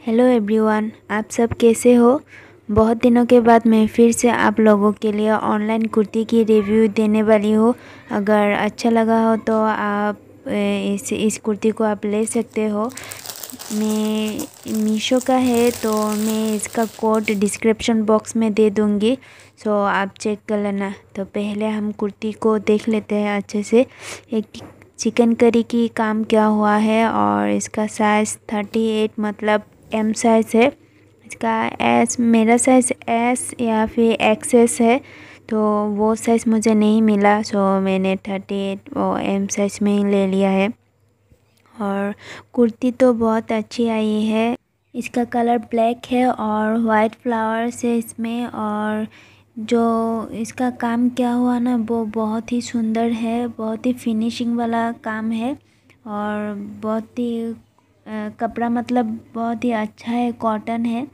hello everyone आप सब कैसे हो बहुत दिनों के बाद मैं फिर से आप लोगों के लिए ऑनलाइन कुर्ती की रिव्यू देने वाली हूँ अगर अच्छा लगा हो तो आप इस इस कुर्ती को आप ले सकते हो मैं मीशो का है तो मैं इसका कोड डिस्क्रिप्शन बॉक्स में दे दूँगी सो आप चेक कर लेना तो पहले हम कुर्ती को देख लेते हैं अच्छे से एक चिकन करी की काम क्या हुआ है और इसका साइज़ थर्टी एट मतलब एम साइज़ है इसका एस मेरा साइज़ एस या फिर एक्सेस है तो वो साइज़ मुझे नहीं मिला सो मैंने थर्टी एट वो एम साइज़ में ही ले लिया है और कुर्ती तो बहुत अच्छी आई है इसका कलर ब्लैक है और वाइट फ्लावर्स है इसमें और जो इसका काम क्या हुआ ना वो बहुत ही सुंदर है बहुत ही फिनिशिंग वाला काम है और बहुत ही कपड़ा मतलब बहुत ही अच्छा है कॉटन है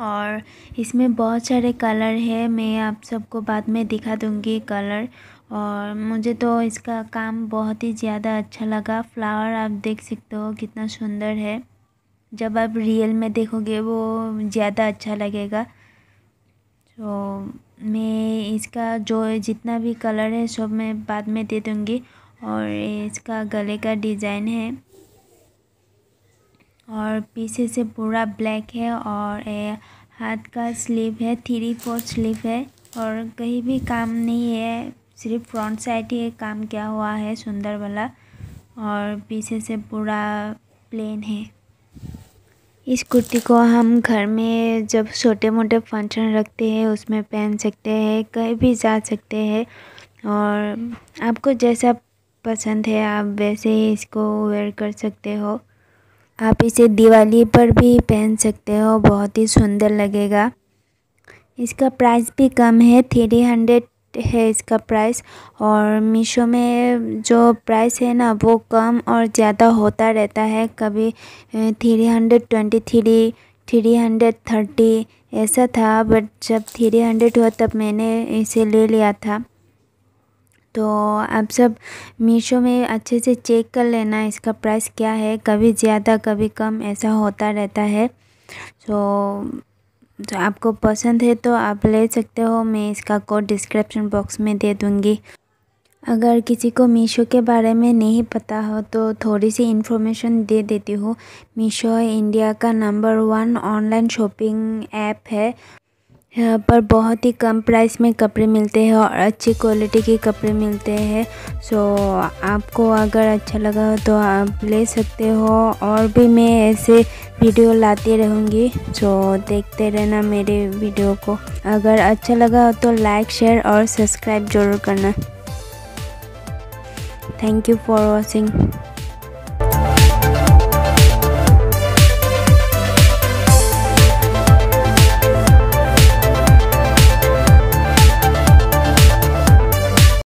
और इसमें बहुत सारे कलर है मैं आप सबको बाद में दिखा दूँगी कलर और मुझे तो इसका काम बहुत ही ज़्यादा अच्छा लगा फ्लावर आप देख सकते हो कितना सुंदर है जब आप रियल में देखोगे वो ज़्यादा अच्छा लगेगा तो मैं इसका जो जितना भी कलर है सब मैं बाद में दे दूँगी और इसका गले का डिज़ाइन है और पीछे से पूरा ब्लैक है और ए, हाथ का स्लीव है थ्री फोर स्लीव है और कहीं भी काम नहीं है सिर्फ फ्रंट साइड ही काम किया हुआ है सुंदर वाला और पीछे से पूरा प्लेन है इस कुर्ती को हम घर में जब छोटे मोटे फंक्शन रखते हैं उसमें पहन सकते हैं कहीं भी जा सकते हैं और आपको जैसा पसंद है आप वैसे ही इसको वेयर कर सकते हो आप इसे दिवाली पर भी पहन सकते हो बहुत ही सुंदर लगेगा इसका प्राइस भी कम है थ्री हंड्रेड है इसका प्राइस और मीशो में जो प्राइस है ना वो कम और ज़्यादा होता रहता है कभी three hundred twenty three three hundred thirty ऐसा था बट जब थ्री हंड्रेड हुआ तब मैंने इसे ले लिया था तो आप सब मीशो में अच्छे से चेक कर लेना इसका प्राइस क्या है कभी ज़्यादा कभी कम ऐसा होता रहता है तो तो आपको पसंद है तो आप ले सकते हो मैं इसका कोड डिस्क्रिप्शन बॉक्स में दे दूँगी अगर किसी को मीशो के बारे में नहीं पता हो तो थोड़ी सी इन्फॉर्मेशन दे देती हूँ मीशो इंडिया का number one online shopping app है यहाँ पर बहुत ही कम प्राइस में कपड़े मिलते हैं और अच्छी क्वालिटी के कपड़े मिलते हैं सो आपको अगर अच्छा लगा हो तो आप ले सकते हो और भी मैं ऐसे वीडियो लाती रहूँगी सो देखते रहना मेरे वीडियो को अगर अच्छा लगा हो तो लाइक शेयर और सब्सक्राइब ज़रूर करना थैंक यू फॉर वॉचिंग